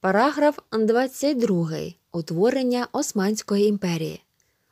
Параграф 22. Утворення Османської імперії.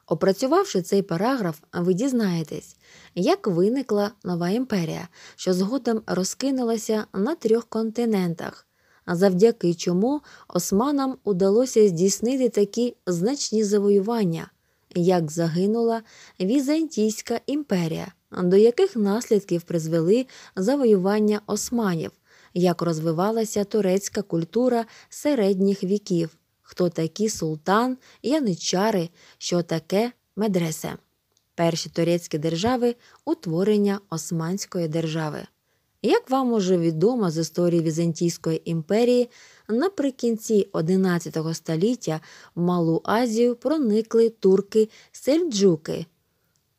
Опрацювавши цей параграф, ви дізнаєтесь, як виникла нова імперія, що згодом розкинулася на трьох континентах, завдяки чому османам удалося здійснити такі значні завоювання, як загинула Візантійська імперія, до яких наслідків призвели завоювання османів як розвивалася турецька культура середніх віків, хто такі султан, яничари, що таке медресе, перші турецькі держави утворення Османської держави. Як вам уже відомо з історії Візантійської імперії, наприкінці XI століття в Малу Азію проникли турки сельджуки,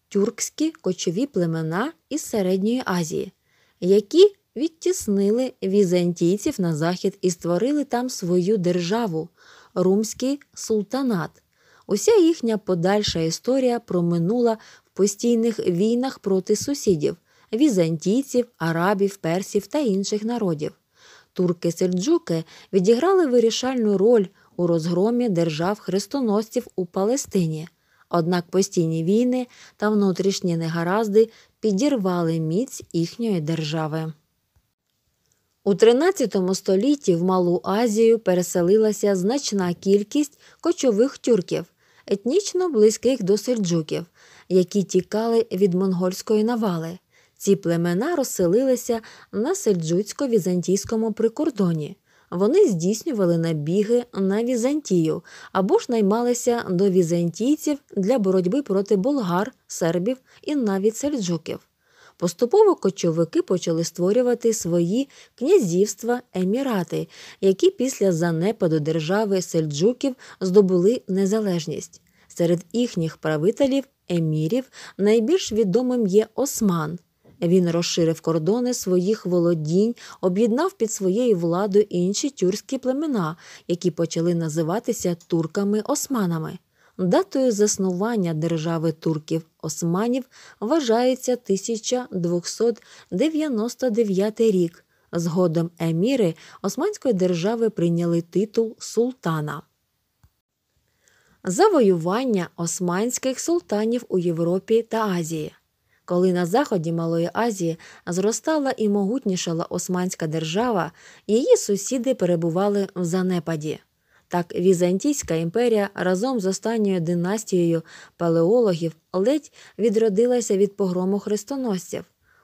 тюркські кочові племена із Середньої Азії, які відтіснили візантійців на захід і створили там свою державу Румський султанат. Уся їхня подальша історія проминула в постійних війнах проти сусідів візантійців, арабів, персів та інших народів. Турки Сельджуки відіграли вирішальну роль у розгромі держав хрестоносців у Палестині. Однак постійні війни та внутрішні негаразди підірвали міць їхньої держави. У 13 столітті в Малу Азію переселилася значна кількість кочових тюрків, етнічно близьких до сельджуків, які тікали від монгольської навали. Ці племена розселилися на сельджуцько-візантійському прикордоні. Вони здійснювали набіги на Візантію або ж наймалися до візантійців для боротьби проти болгар, сербів і навіть сельджуків. Поступово кочовики почали створювати свої князівства емірати, які після занепаду держави сельджуків здобули незалежність. Серед їхніх правителів, емірів, найбільш відомим є Осман. Він розширив кордони своїх володінь, об'єднав під своєю владою інші тюркські племена, які почали називатися турками-османами. Датою заснування держави турків Османів вважається 1299 рік. Згодом еміри Османської держави прийняли титул Султана. Завоювання османських султанів у Європі та Азії. Коли на заході Малої Азії зростала і могутнішала Османська держава, її сусіди перебували в занепаді. Так, Візантійська імперія разом з останньою династією палеологів ледь відродилася від погрому хрестоносців.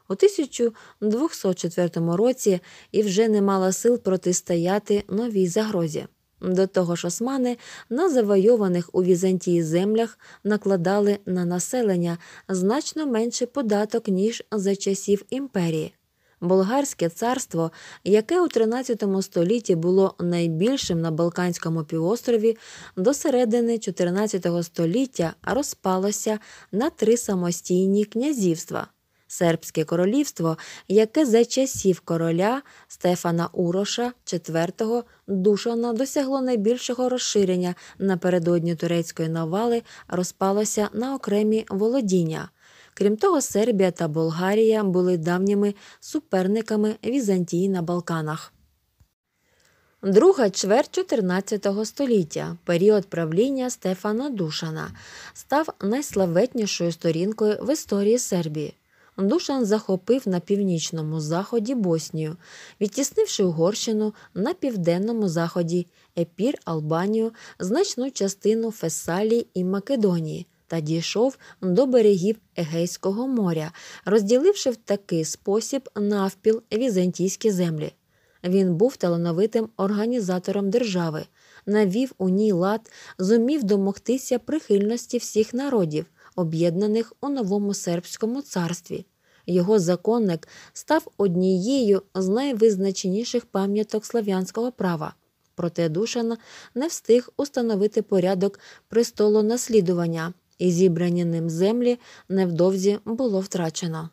У 1204 році і вже не мала сил протистояти новій загрозі. До того ж, османи на завойованих у Візантії землях накладали на населення значно менше податок ніж за часів імперії. Болгарське царство, яке у 13 столітті було найбільшим на Балканському півострові, до середини 14 століття розпалося на три самостійні князівства. Сербське королівство, яке за часів короля Стефана Уроша IV Душана досягло найбільшого розширення напередодні турецької навали, розпалося на окремі володіння. Крім того, Сербія та Болгарія були давніми суперниками Візантії на Балканах. Друга чверть 14 століття, період правління Стефана Душана, став найславетнішою сторінкою в історії Сербії. Душан захопив на північному заході Боснію, відтіснивши Угорщину на південному заході, Епір, Албанію, значну частину Фесалії і Македонії, та дійшов до берегів Егейського моря, розділивши в такий спосіб навпіл візантійські землі. Він був талановитим організатором держави, навів у ній лад, зумів домогтися прихильності всіх народів, об'єднаних у новому сербському царстві. Його законник став однією з найвизначеніших пам'яток слав'янського права. Проте Душан не встиг установити порядок престолонаслідування, і зібрані ним землі невдовзі було втрачено.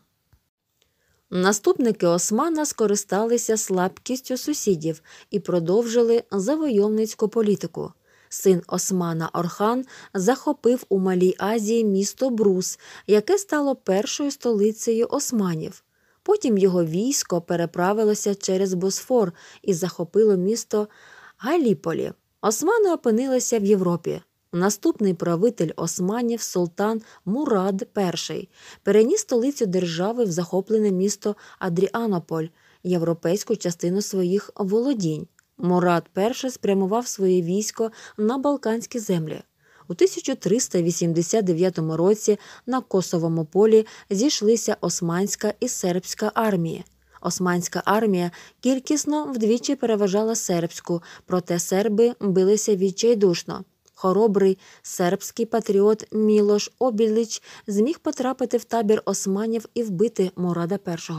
Наступники Османа скористалися слабкістю сусідів і продовжили завойовницьку політику. Син Османа Орхан захопив у Малій Азії місто Брус, яке стало першою столицею Османів. Потім його військо переправилося через Босфор і захопило місто Галіполі. Османи опинилися в Європі. Наступний правитель Османів Султан Мурад І переніс столицю держави в захоплене місто Адріанополь, європейську частину своїх володінь. Мурад І спрямував своє військо на Балканські землі. У 1389 році на Косовому полі зійшлися османська і сербська армії. Османська армія кількісно вдвічі переважала сербську, проте серби билися відчайдушно хоробрий сербський патріот Мілош Обіліч зміг потрапити в табір османів і вбити Мурада І.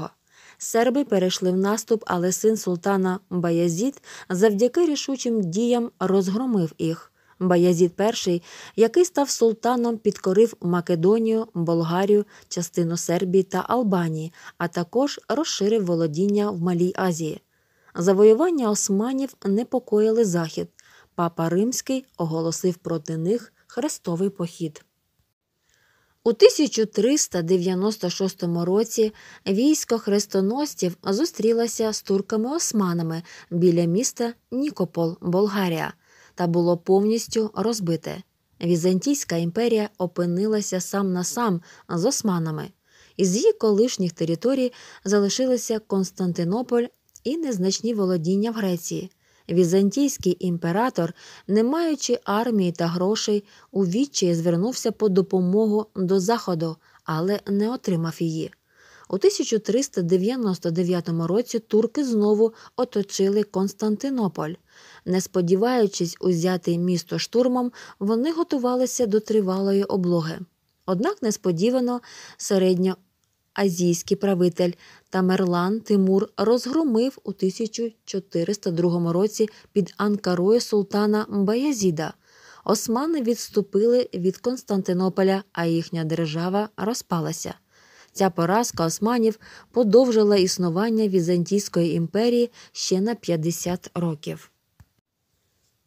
Серби перейшли в наступ, але син султана Баязід завдяки рішучим діям розгромив їх. Баязід І, який став султаном, підкорив Македонію, Болгарію, частину Сербії та Албанії, а також розширив володіння в Малій Азії. Завоювання османів непокоїли Захід папа Римський оголосив проти них хрестовий похід. У 1396 році військо хрестоносців зустрілося з турками-османами біля міста Нікопол, Болгарія, та було повністю розбите. Візантійська імперія опинилася сам на сам з османами. Із її колишніх територій залишилися Константинополь і незначні володіння в Греції. Візантійський імператор, не маючи армії та грошей, у відчаї звернувся по допомогу до Заходу, але не отримав її. У 1399 році турки знову оточили Константинополь. Не сподіваючись узяти місто штурмом, вони готувалися до тривалої облоги. Однак несподівано середньо азійський правитель Тамерлан Тимур розгромив у 1402 році під Анкарою султана Баязіда. Османи відступили від Константинополя, а їхня держава розпалася. Ця поразка османів подовжила існування Візантійської імперії ще на 50 років.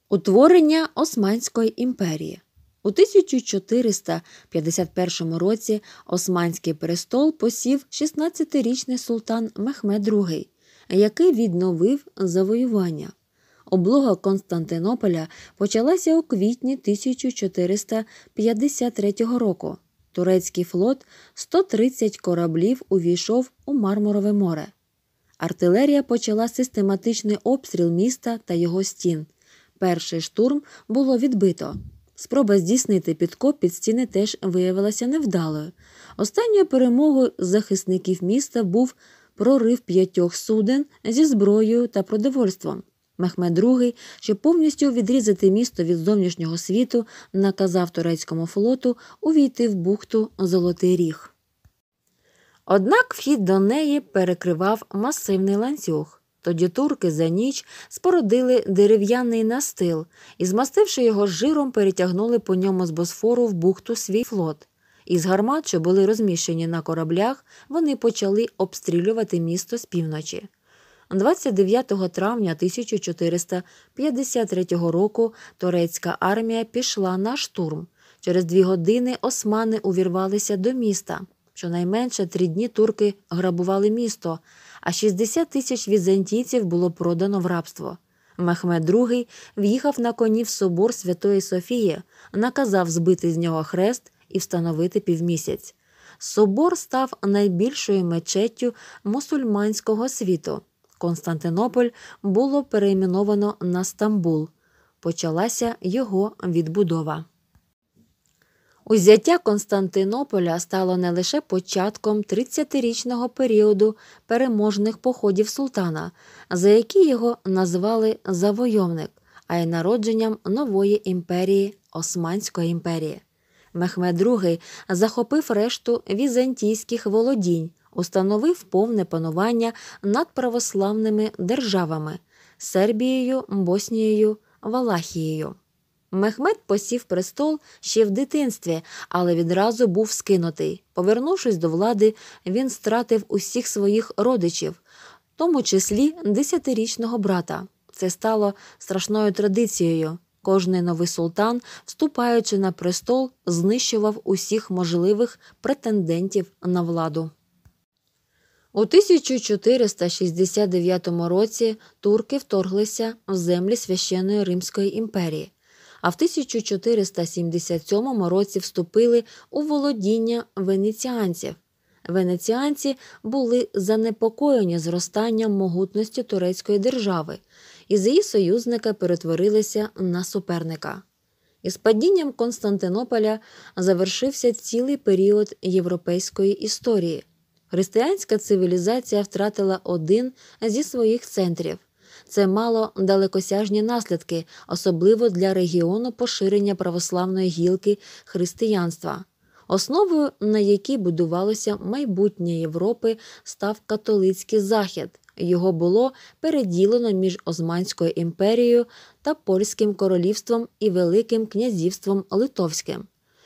Утворення Османської імперії у 1451 році Османський престол посів 16-річний султан Мехмед II, який відновив завоювання. Облога Константинополя почалася у квітні 1453 року. Турецький флот 130 кораблів увійшов у Мармурове море. Артилерія почала систематичний обстріл міста та його стін. Перший штурм було відбито. Спроба здійснити підкоп під стіни теж виявилася невдалою. Останньою перемогою захисників міста був прорив п'ятьох суден зі зброєю та продовольством. Мехмед II, щоб повністю відрізати місто від зовнішнього світу, наказав турецькому флоту увійти в бухту Золотий Ріг. Однак вхід до неї перекривав масивний ланцюг. Тоді турки за ніч спородили дерев'яний настил і, змастивши його жиром, перетягнули по ньому з босфору в бухту свій флот. Із гармат, що були розміщені на кораблях, вони почали обстрілювати місто з півночі. 29 травня 1453 року турецька армія пішла на штурм. Через дві години османи увірвалися до міста. Щонайменше три дні турки грабували місто, а 60 тисяч візантійців було продано в рабство. Мехмед II в'їхав на коні в собор Святої Софії, наказав збити з нього хрест і встановити півмісяць. Собор став найбільшою мечеттю мусульманського світу. Константинополь було перейменовано на Стамбул. Почалася його відбудова. Узяття Константинополя стало не лише початком 30-річного періоду переможних походів султана, за які його назвали завойовник, а й народженням нової імперії Османської імперії. Мехмед II захопив решту візантійських володінь, установив повне панування над православними державами Сербією, Боснією, Валахією. Мехмед посів престол ще в дитинстві, але відразу був скинутий. Повернувшись до влади, він стратив усіх своїх родичів, в тому числі десятирічного брата. Це стало страшною традицією. Кожний новий султан, вступаючи на престол, знищував усіх можливих претендентів на владу. У 1469 році турки вторглися в землі священної Римської імперії а в 1477 році вступили у володіння венеціанців. Венеціанці були занепокоєні зростанням могутності турецької держави, і з її союзника перетворилися на суперника. Із падінням Константинополя завершився цілий період європейської історії. Християнська цивілізація втратила один зі своїх центрів. Це мало далекосяжні наслідки, особливо для регіону поширення православної гілки християнства. Основою, на якій будувалося майбутнє Європи, став католицький захід. Його було переділено між Османською імперією та Польським королівством і Великим князівством Литовським.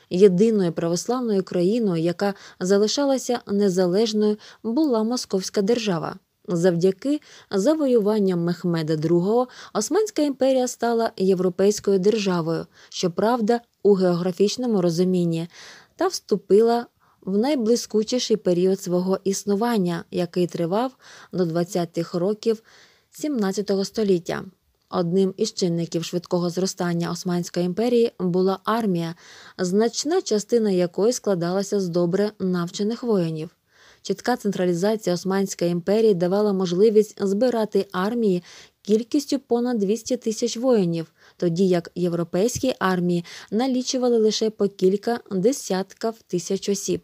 Єдиною православною країною, яка залишалася незалежною, була Московська держава. Завдяки завоюванням Мехмеда II Османська імперія стала європейською державою, щоправда, у географічному розумінні, та вступила в найблискучіший період свого існування, який тривав до 20-х років XVII століття. Одним із чинників швидкого зростання Османської імперії була армія, значна частина якої складалася з добре навчених воїнів. Чітка централізація Османської імперії давала можливість збирати армії кількістю понад 200 тисяч воїнів, тоді як європейські армії налічували лише по кілька десятків тисяч осіб.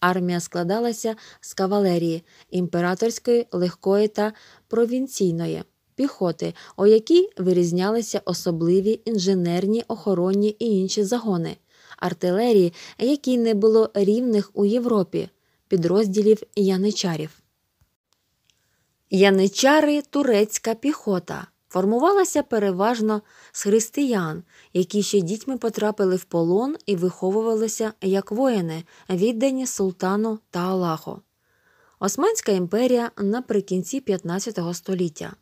Армія складалася з кавалерії імператорської, легкої та провінційної піхоти, у якій вирізнялися особливі інженерні, охоронні і інші загони, артилерії, якій не було рівних у Європі підрозділів яничарів. Яничари турецька піхота формувалася переважно з християн, які ще дітьми потрапили в полон і виховувалися як воїни, віддані султану та Аллаху. Османська імперія наприкінці 15 століття.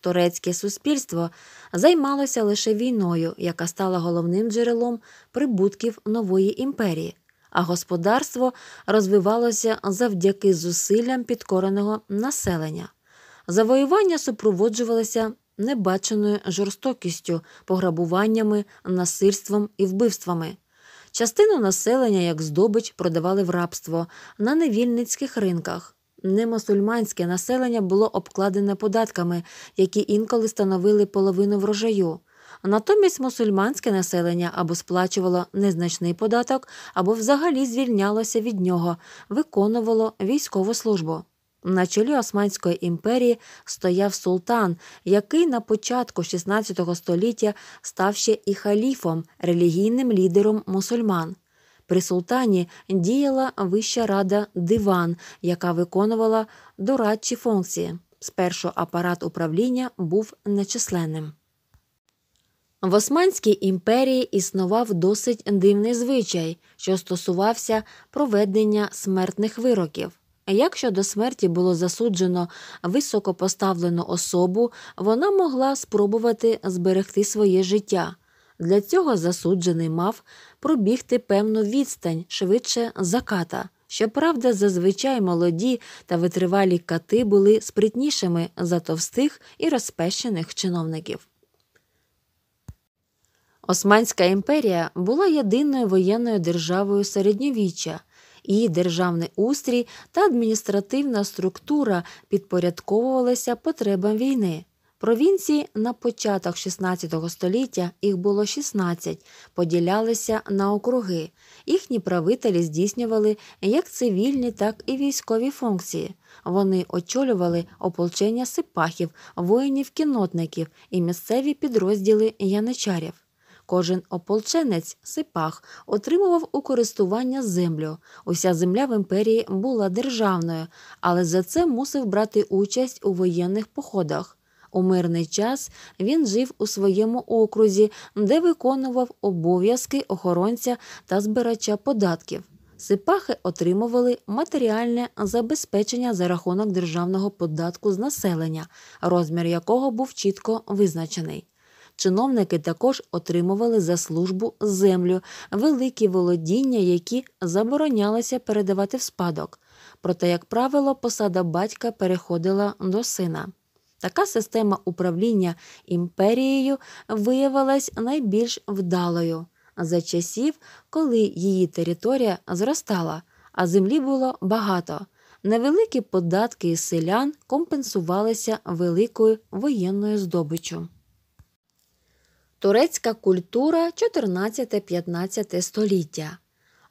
Турецьке суспільство займалося лише війною, яка стала головним джерелом прибутків нової імперії, а господарство розвивалося завдяки зусиллям підкореного населення. Завоювання супроводжувалося небаченою жорстокістю, пограбуваннями, насильством і вбивствами. Частину населення, як здобич, продавали в рабство на невільницьких ринках. Немусульманське населення було обкладене податками, які інколи становили половину врожаю. Натомість мусульманське населення або сплачувало незначний податок, або взагалі звільнялося від нього, виконувало військову службу. На чолі Османської імперії стояв султан, який на початку 16 століття став ще і халіфом, релігійним лідером мусульман. При султані діяла Вища рада диван, яка виконувала дорадчі функції. Спершу апарат управління був нечисленним. В Османській імперії існував досить дивний звичай, що стосувався проведення смертних вироків. Якщо до смерті було засуджено високопоставлену особу, вона могла спробувати зберегти своє життя. Для цього засуджений мав пробігти певну відстань швидше заката. Щоправда, зазвичай молоді та витривалі кати були спритнішими за товстих і розпещених чиновників. Османська імперія була єдиною воєнною державою середньовіччя, її державний устрій та адміністративна структура підпорядковувалися потребам війни. Провінції на початок 16 століття їх було 16, поділялися на округи. Їхні правителі здійснювали як цивільні, так і військові функції. Вони очолювали ополчення сипахів, воїнів-кінотників і місцеві підрозділи яничарів. Кожен ополченець сипах отримував у користування землю. Уся земля в імперії була державною, але за це мусив брати участь у воєнних походах. У мирний час він жив у своєму окрузі, де виконував обов'язки охоронця та збирача податків. Сипахи отримували матеріальне забезпечення за рахунок державного податку з населення, розмір якого був чітко визначений чиновники також отримували за службу землю, великі володіння, які заборонялося передавати в спадок. Проте, як правило, посада батька переходила до сина. Така система управління імперією виявилась найбільш вдалою за часів, коли її територія зростала, а землі було багато. Невеликі податки із селян компенсувалися великою воєнною здобиччю турецька культура 14-15 століття.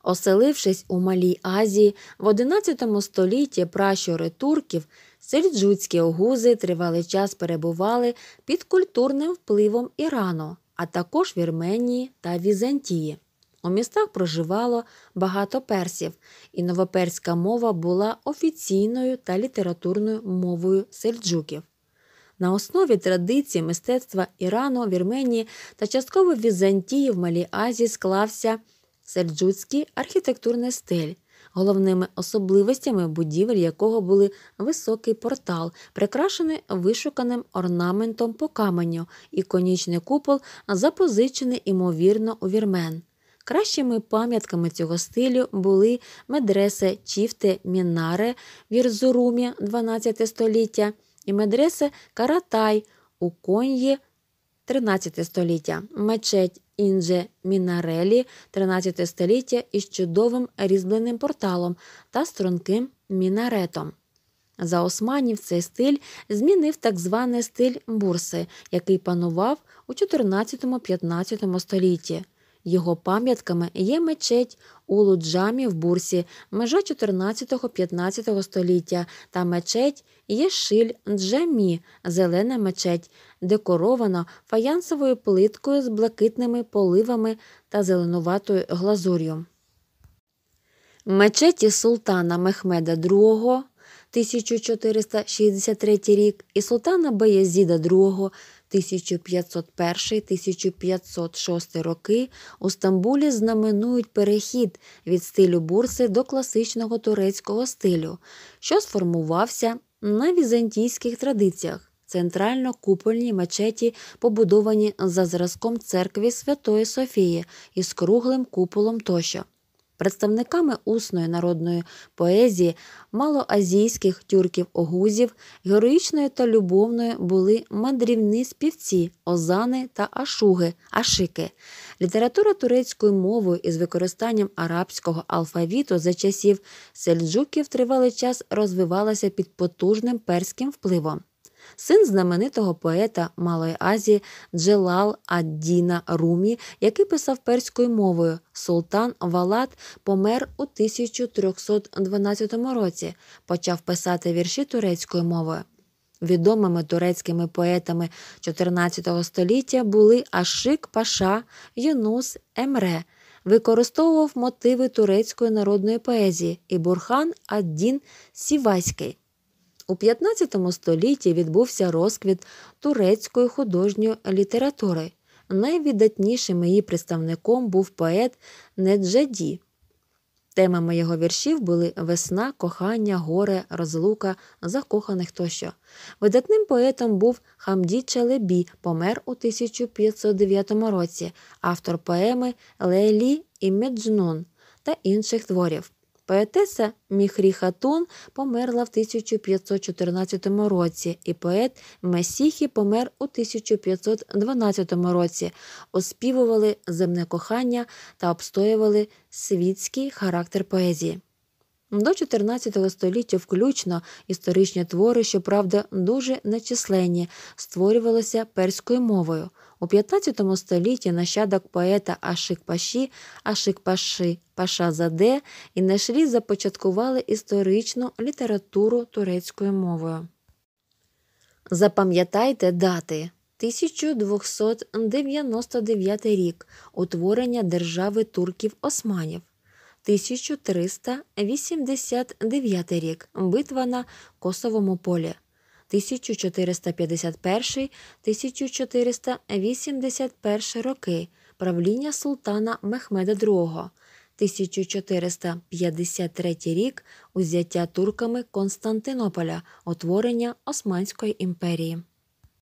Оселившись у Малій Азії, в XI столітті пращури турків, сельджуцькі огузи тривалий час перебували під культурним впливом Ірану, а також Вірменії та Візантії. У містах проживало багато персів, і новоперська мова була офіційною та літературною мовою сельджуків на основі традицій мистецтва Ірану, Вірменії та частково Візантії в Малій Азії склався серджутський архітектурний стиль, головними особливостями будівель якого були високий портал, прикрашений вишуканим орнаментом по каменю, і конічний купол, запозичений імовірно у вірмен. Кращими пам'ятками цього стилю були медреси чіфти Мінаре Вірзурумі 12 століття і медресе Каратай у коньї 13 століття, мечеть інже Мінарелі 13 століття із чудовим різьбленим порталом та струнким мінаретом. За османів цей стиль змінив так званий стиль бурси, який панував у 14-15 столітті. Його пам'ятками є мечеть у Луджамі в Бурсі, межа 14-15 століття, та мечеть є шиль Джамі, зелена мечеть, декорована фаянсовою плиткою з блакитними поливами та зеленуватою глазур'ю. Мечеті султана Мехмеда II 1463 рік і султана Баязіда II 1501-1506 роки у Стамбулі знаменують перехід від стилю бурси до класичного турецького стилю, що сформувався на візантійських традиціях. Центрально-купольні мечеті побудовані за зразком церкви Святої Софії із круглим куполом тощо. Представниками усної народної поезії малоазійських тюрків-огузів героїчної та любовної були мандрівні співці, озани та ашуги, ашики. Література турецькою мовою із використанням арабського алфавіту за часів сельджуків тривалий час розвивалася під потужним перським впливом син знаменитого поета Малої Азії Джелал Аддіна Румі, який писав перською мовою. Султан Валат помер у 1312 році, почав писати вірші турецькою мовою. Відомими турецькими поетами 14 століття були Ашик Паша, Юнус Емре. Використовував мотиви турецької народної поезії і Бурхан Аддін Сівайський. У 15 столітті відбувся розквіт турецької художньої літератури. Найвіддатнішим її представником був поет Неджаді. Темами його віршів були весна, кохання, горе, розлука, закоханих тощо. Видатним поетом був Хамді Чалебі, помер у 1509 році, автор поеми Лелі і Меджнун та інших творів. Поетеса Міхрі Хатун померла в 1514 році, і поет Месіхі помер у 1512 році. Оспівували земне кохання та обстоювали світський характер поезії. До XIV століття, включно історичні твори, щоправда, дуже нечисленні, створювалися перською мовою. У 15 столітті нащадок поета Ашик Паші, Ашик Паші Паша Заде і Нешлі започаткували історичну літературу турецькою мовою. Запам'ятайте дати 1299 рік утворення держави турків Османів. 1389 рік битва на Косовому полі. 1451-1481 роки правління султана Мехмеда II, 1453 рік узяття турками Константинополя, утворення Османської імперії.